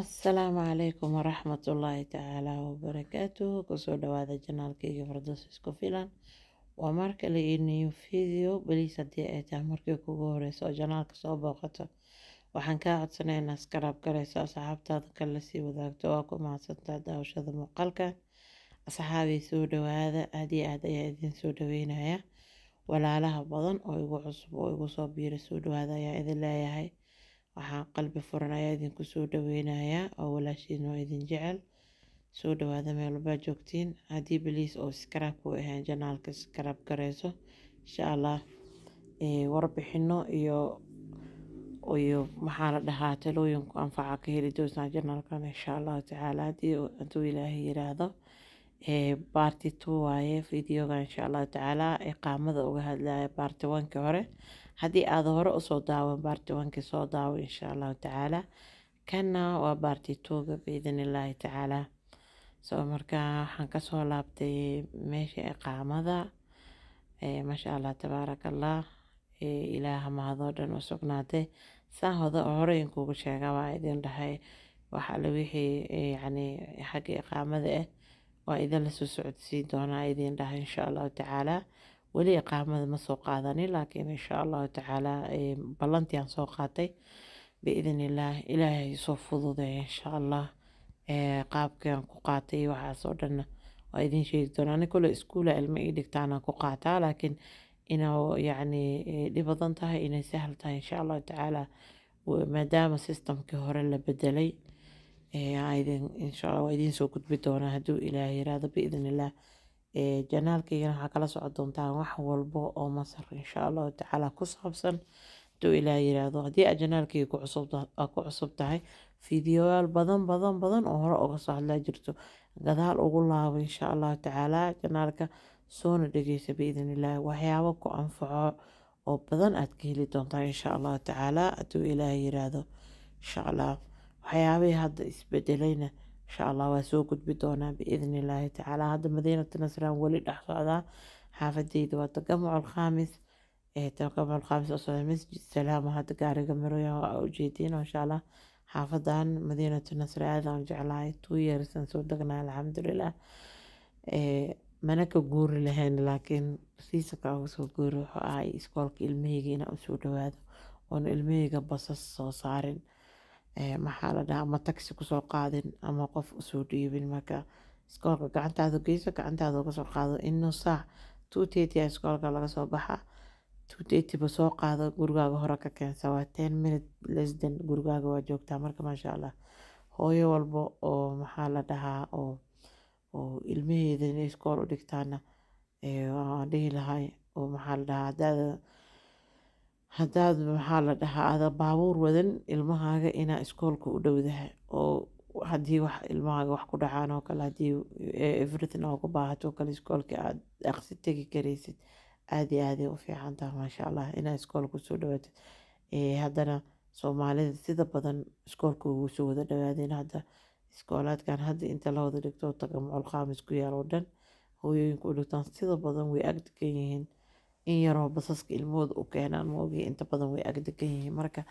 asalaamu calaykum waraxmatullaahi tacaalaa wabarakaatuhu kusoo dhawaada janaalkayga fardas isku filan waa mar kale iyo new video beliis haddii ay tahay markii kugu horeysa oo janaalka soo booqato waxaan kaa codsanaya inaad iskaraab garayso asxaabtaada kale sii wadaagto waa ku mahadsantaa daawashada muuqaalka asxaabii soo dhawaada aada iyo aad ayaa idin soo dhaweynaya walaalaha badan oo igu cusub oo igu soo biira soo dhawaada ayaa idin leeyahay waxaan qalbi furan ayaa idinku soo dhaweynayaa oo walaashiin oo idin jecel soo dhawaada meel joogtiin haddii beliis oo iskaraab ku ahaan janaalka scrab gareyso insha allah warbixino iyo iyo maxaa la dhahaa talooyinku anfaca ka heli doosnaa janaalkan insha allahu tacaala haddii hadduu ilaahay yiraahdo barti two waaye videoga insha allahu tacaala iqaamada uga hadlaya baarti onki hore haddii aad hore usoo daawan baarti wankii soo daawo insha allahu tacaala kanna waa baarti tuuga biidn illaahi tacaala soo markaa waxaan kasoo laabtay meesha iqaamada masha allah tabaarak allah ilaaha mahadoo dhan u sugnaatay saan hoda horeyn kuugu sheega waa idin dhahay waxa alle wixii yacni xagga iqaamada ah waa idinla soo socodsiin doonaa idin dhahay insha allahu tacaala weli iqaamada ma soo qaadani laakiin insha allahu tacaalaa ballantii aan soo qaatay biidn illaah ilaahay soo fududeeya insha allah qaabkaan ku qaatay waxaas dhan dhanna waa idin sheegi doona ani iskuula ilma ii dhigtaanaan ku qaataa laakiin inuu yacni dhibadan tahay inay sahal tahay insha allahu tacaala maadaama sistamkii hore la bedelay idin insha allah waa idiin soo gudbi doonaa hadduu ilaahay yiraahdo biidn janaalkaygana waxaa kala soco doontaan wax walbo oo masar insha allahu tacaala ku saabsan haduu ilaa yiraahdo haddii aad janaalkayga ku cusub tahay fideoyaal badan badan badan oo hore uga soo hadlaa jirto gadaal ugu laabo insha allahu tacaala janaalka soona dhegeysa biidn illaahi waxyaabo ku anfaco oo badan aad ka heli doontaa insha allahu tacaala haduu ilaa yiraahdo insha allah waxyaabihii hadda isbedelayna insha allah waa soo gudbi doonaa biidn illaahi tacaala hadda madiinata nasraan weli dhex socdaa xaafadeyda waa takamuc khaamis takamuc khaamis oo socda masjid salaam hadda gaariga maroya waa ujeediin insha allah xaafadan madiinatu nasri aadaan jeclahay two years aan soo degnaa alxamdulilah mana ka guuri lahayn laakiin siisanka uga soo guuri wuxuu ahay iskoolka ilmaheyga inaan usoo dhawaado oon ilmaheyga basas soo saarin maxaa la dhahaa ama taxi kusoo qaadin ama qof usoo dhiibin marka iskoolka gacantaada geyso gacantaada uga qaado inuu saac two thirty iskoolka laga soo baxa two ba soo qaado gurigaaga hore ka keensa waa ten minute lesden than gurigaaga waa joogtaa marka maasha allah hooyo walba oo maxaa la dhahaa oo oo ilmaheeda inay iskool u dhigtaana waan dhihi lahay oo maxaa la dhahaa hadaada hadaad maxaa la dhahaa ada baabuur wadan ilmahaaga inaa iskoolka u dhowdaha oo hadii wax ilmahaaga wax ku dhacaan oo kale hadii everything aad baahato kale iskoolka aad dhaqsi tegi karaysid aada u fiican taha maasha allah inaa iskoolka usoo dhawaatid eh, haddana soomaalida sida badan iskoolka ugu soo wada dhawaadeen hadda iskoolaadkan hadda inta la wada dhigto tagamucul khaamis ku yaal oo dhan hooyooyinka u dhigtaan sida badan way ag yihiin in yaroo basaska ilmahooda u keenaan maogi inta badan way agdegan yihiin marka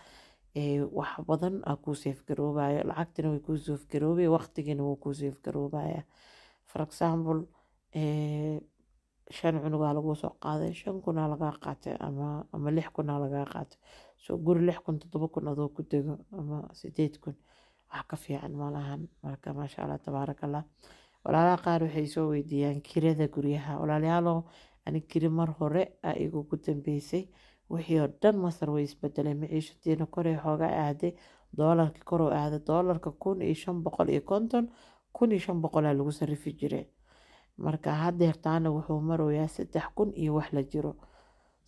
eh, wax badan aa kuu seefgaroobayo lacagtina way kuu soofgaroobe waqtigiina wuu kuu seefgaroobaya for example eh, shan cunugaa laguu soo qaaday shan kunaa lagaa qaatay ama lix kunaa lagaa qaatay soo guri lix kun toddoba kun adoo ku dego ama sideed kun wax ka fiican malahan marka maasha allah tabaarakallah walaalaha qaar waxay soo weydiiyaan kirada guryaha walaalayaalow anikeli mar hore aa igugu dambeysay wixii oo dhan masar way isbedelay maciishadeena korey xooga aahday doolarki koruu aahday doolarka kun iyo shan boqol iyo konton kun iyo shan boqolaa lagu sarifi jiray marka hadeertaana wuxuu maroyaa saddex kun iyo wax la jiro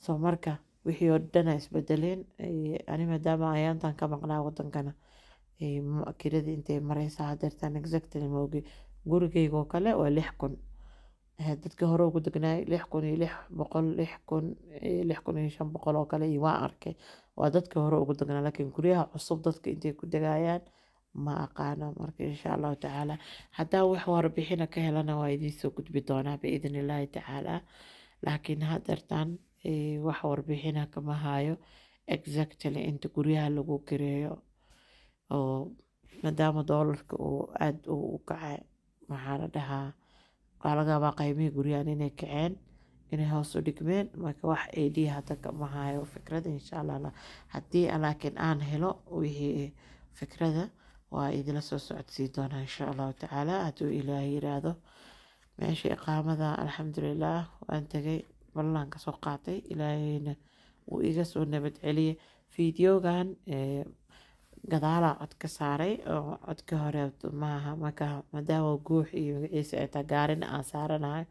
soo marka wixii oo dhanaa isbedeleen ani maadaama ayaantan ka maqnaa wadankana kirada intay mareysa hadeertaan exactly maogi gurigeygo kale waa lix kun dadka hore ugu degnaay lix kun iyo lix boqol lix kun lix kun iyo shan boqol oo kale iyo waan arkay waa dadka hore ugu degnaa lakin guryaha cusub dadka intay ku degayaan ma aqaano marka insha allahu tacaala haddaa wax warbixina ka helana waa soo gudbi doonaa biidn illaahi tacaala laakiin hadeertaan wax warbixina kama hayo exactly inta guryaha lagu kireeyo oo maadaama doolarka uu aada u kacay maxaa la dhahaa waxaa laga yaabaa qaymihii guryahan inay kaceen inay hoos u dhigmeen marka wax idea hadda kama fikrada insha allah haddii laakiin aan helo wixii fikrada waa idila soo socodsiin doonaa insha allahu tacaala hadduu ilaah yiraahdo meesha iqaamada alxamdulilah waan tegay ballan ka soo qaatay ilaahayna wuu iga soo nabad celiyay fiidiyogan gadaalaa cod ka saaray oo codka hore maaha marka maadaama guux iyo magaciisa ay taa aan saaranahay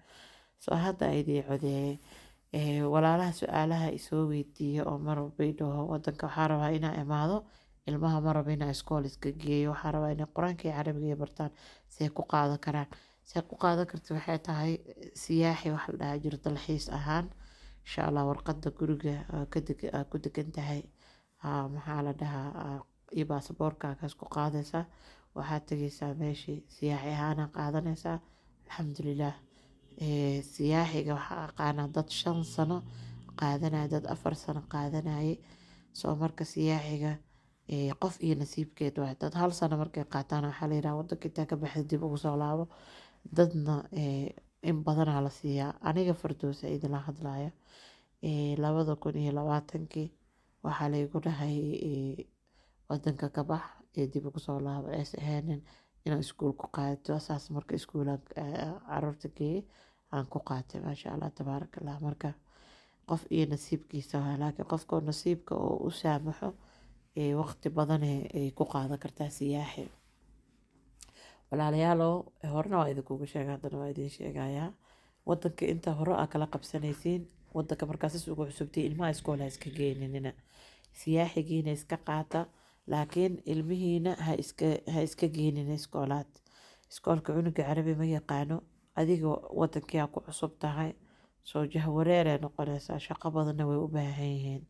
soo hadda aydii codeeye walaalaha su-aalaha isoo weydiiya oo marwalba idhaho wadanka waxaa rabaa inaa imaado ilmaha maraba inaa iskooliska geeyo waxaa rabaa inay qur-aanka iyo carabiga ay bartaan say ku qaadan karaan say ku qaadan karta waxay tahay siyaaxi wax la dhaha jiro dalxiis ahaan insha allah warqada guriga ah, ah, ku degan tahay ah, maxaa la dhahaa iyo baasaboorkaagaas ku qaadaysaa waxaad tegaysaa meeshii siyaaxi ahaana qaadanaysaa alxamdulilaah siyaaxiga waxaa aqaanaa dad shan sano qaadanaya dad afar sano qaadanaye soo marka siyaaxiga qof iyo nasiibkeed waay dad hal sano markay qaataan waxaa layidhaha wadanka intaa ka baxda dib ugu soo laabo dadna in badanaa la siiyaa aniga fardoose idinla hadlaya labada kun iyo labaatankii waxaa laygu dhahay wadanka ka bax ee dib ugu soo laabo ees ahaanin inaan iskuul ku qaadato saas marka iskuulaan caruurta geeye aan ku qaatay maasha allah tabaaraka marka qof iyo nasiibkiisa waa laakiin qofkoo nasiibka oo u saamaxo ee waqti badane ay ku qaadan kartaa siyaaxi walaalayaalow horena waa idinkuga sheega haddana waa idin sheegayaa wadanka inta hore aa kala qabsanaysiin wadanka markaasas ugu cusubtii ilmaha iskool iska geeninina siyaaxigiina iska qaata laakiin ilmihiina ha iska ha iska geenin iskoolaad iskoolka cunuga carabi ma yaqaano adiga wadankii aa ku cusub tahay soo jahwareeree noqoneysaa shaqo badanna way u baahan yihiin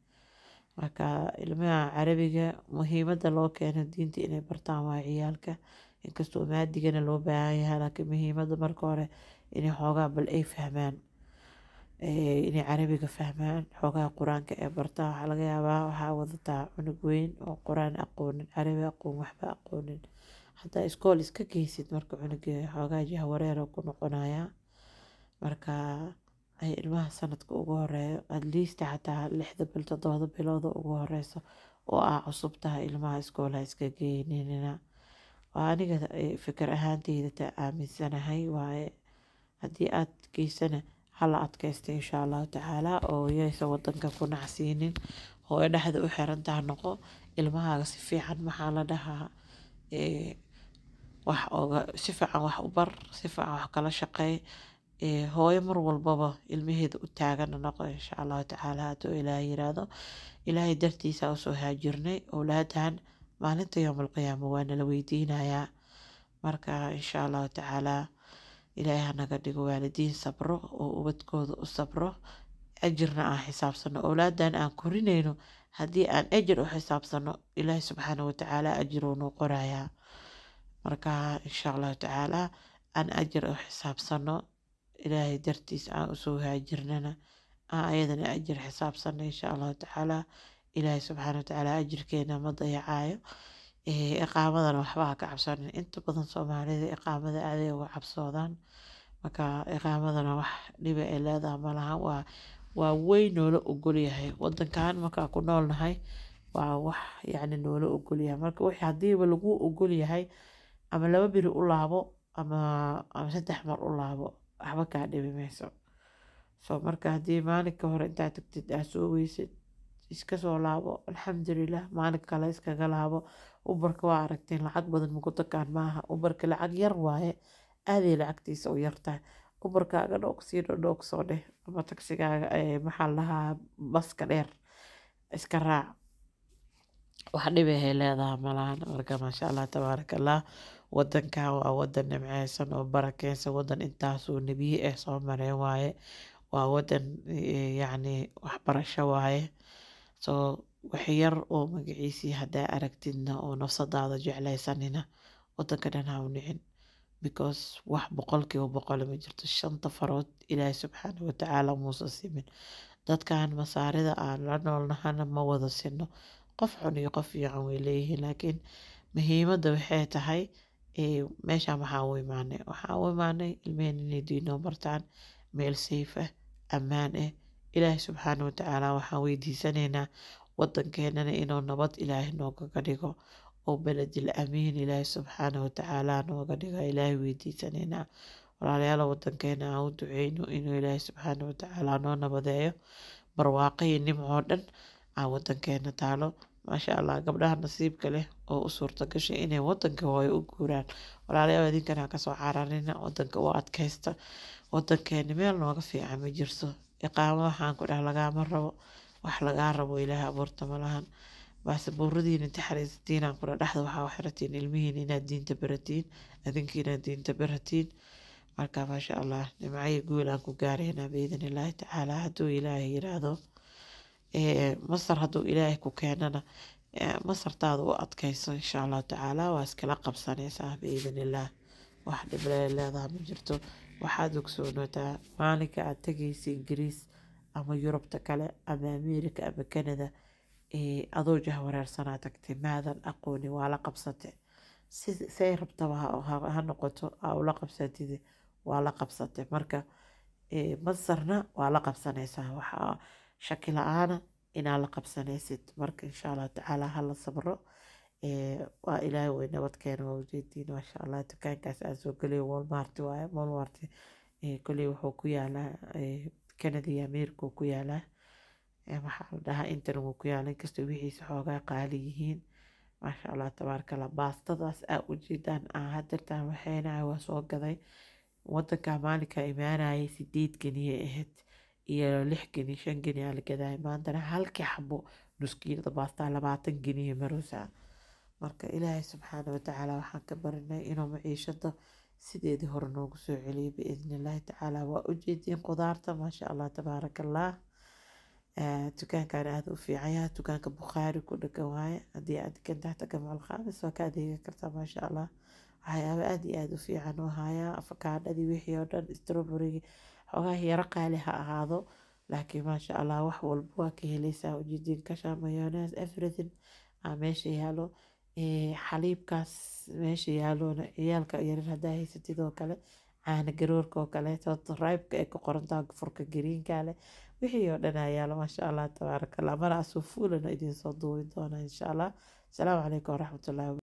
marka ilmaha carabiga muhiimadda loo keeno diinta inay bartaan waa ciyaalka inkastoo maadigana loo baahan yahay laakiin muhiimadda marka hore inay xoogaa bal ay fahmaan inay carabiga fahmaan xoogaha qur-aanka ee barta waxaa laga yaabaa waxaa wadataa cunug weyn oo qur-aan aqoonin carabi aqoon waxba aqoonin hadaa iskool iska geysid marka cunuga xoogaa jahwareer ku noqonaya marka ay ilmaha sanadka ugu horeeyo atleast xataa lixda bil todobada bilooda ugu horeyso oo ah cusub tahay ilmaha iskoolaha iska geynina waa aniga fikir ahaanteyda aaminsanahay waaye haddii aad geysana hala adkaysta insha allahu tacaala oo ooyeysa wadanka ku nacsiinin hooyo dhexda u xirantaha noqo ilmahaaga si fiican maxaa la dhahaa wax oga si fiican wax u bar si fiican wax kala shaqeey hooyo mar walbaba ilmaheeda u taagana noqo insha allahu tacaala haduu ilaahay yiraahdo ilaahay dartiisa usoo haajirnay owlaadhan maalinta yowmalqiyaama waa nala weydiinayaa marka insha allahu tacaala ilaahay hanaga dhigo waalidiin sabro oo ubadkooda u sabro ajirna aan xisaabsano owlaadan aan korinayno haddii aan ajir u xisaabsano ilaahay subxaana watacaala ajiruu noo qorayaa marka insha allahu tacaala aan ajir u xisaabsano ilaahay dartiis aan usoo haajirnana aan ayadana ajir xisaabsano insha allahu tacaala ilaahay subxaana watacaala ajirkeena ma dayacaayo iqaamadan waxba ka cabsanin inta badan soomaalida iqaamada aaday uga cabsoodaan marka iqaamadana wax dhiba ay leedaha malahan waa waa weyn noola ogolyahay wadankan markaa ku noolnahay waa wax yacni noola ogolyahay marka wix haddiiba lagu ogolyahay ama laba biri u laabo ama ama saddex mar u laabo waxba kaa dhibi mayso soo marka haddii maalinka hore intaad tagtid aad soo weysid iska soo laabo alxamdulilah maalin kale iskaga laabo ubarka waa aragteen lacag badan mugudakaan maaha ubarka lacag yar waaye aaday lacagtiisa u yartahay ubarkaaga dhoogsii dhodhoogsoo dheh ama tagsigaaga eh, maxaa lahaa baska dheer iska raac wax dhib ahay leedaha malahan marka maasha allah tabaaraka allah wadankan waa wadan nimceysan oo barakeysan wadan intaasuu nebiye eh soo mareen waaye waa wadan eh, yacni waxbarasho waaye so wixi yar oo magaciisii haddaa aragtidna oo nafsadaada jeclaysanina wadanka dhan ha u because wax boqolkiiba boqole ma jirto shanta farood ilaahay subxaana watacaala muusa simin dadkan masaarida aan la noolnahana ma wada sino qof xun iyo qof fiican way leeyihiin laakiin muhiimadda waxay tahay meeshaan waxaa u imaanay waxaa u imaanay ilmeheen inay diinoo bartaan meel safe ah ammaan ah ilaahay subxaana watacaala waxaan weydiisanaynaa wadankeenana inuu nabad ilaahay noogaga dhigo oo beledil amiin ilaahay subxaana watacaala nooga dhiga ilaahay weydiisanaynaa walaalayaal wadankeena aan u duceyno inuu ilaahay subxaana watacaala noo nabadeeyo barwaaqo iyo nimcoo dhan aan wadankeena taalo maasha allah gabdhaha nasiibka leh oo u suurta gashay inay wadanka hooyo u guuraan walaalayaal idinkana kasoo cararina wadanka u adkaysta wadankeena meel nooga fiican ma jirto iqaamo waxaan ku dhah lagaama rabo wax lagaa rabo ilaah abuurta malahan balse buuradiina taxariisatiin kuna dhexda waxaa waxratiin ilmihiin inaad diinta baratiin adinkiina diinta baratiin marka maasha allah dhimacyo guul aan ku gaaraynaa biidin illaahi tacaala hadduu ilaahay yiraahdo masar hadduu ilaahay ku keenana masartaada u adkayso insha allahu tacaala waa iskala qabsanaysaa biidin illaah wax dhiblee leedaha ma jirto waxaad ogsoonataa maalinka aad tagaysa ingiriis ama yurubta kale ama ameerika ama kanada adoo jah wareersanaa tagtay maadan aqooni waa la qabsate say rabtaba ha noqoto aa ula qabsatid waa la qabsate marka masarna waa la qabsanaysaa waxaa shaki la-aana inaad la qabsanaysid marka inshaa allah tacaala hala sabro waa ilaahay way nabad waa ujeediin maasha allah dukaankaas aan soo gelay walmart waaye walmart koley wuxuu ku yaalaa canada iyo america ku yaalaa waxaa la dhahaa intan wuu ku yaalaa inkastoo wixiisa xoogaa qaali yihiin maasha allah tabaarkala baastadaas aa ujeedaan aan hadirtaan waxeena waa soo gaday wadanka maalinka imaanayay sideed geniyay ahayd iyo lix geni shan geni aa la gadaaya maantana halkii xabo nus kiilada baastaa labaatan geniya maroosaa marka ilaahay subxaana watacaala waxaan ka barinay inuu maciishada sideedii hore noogu soo celiyo biidn tacaala waa u qudaarta maasha allah tabaarak allah dukaankan aada u fiican yahay dukaanka bukhaari ku dhagan waaye haddii aad degan tahay tagamacul khaamis waa ka adeegan kartaa maasha allah waxyaaba aada iyo aada u fiican u hayaa afakaadhadii wixii oo dhan stroberiga xoogaha yaro qaali ha ahaado laakiin maasha allah wax walba waa ka heleysaa ujeedin kasha everything aa meesha yaalo xaliibkaas meesha yaaloona ciyaalka yarir hadaa haysatid oo kale caana garoorka oo kale raybka ay ku qorantaha furka gariinka leh wixii oo dhan ayaalo maasha allah tabaaraka allah mana asuu fuulana idiin soo doona insha allah asalaamu calaykum waraxmatullahi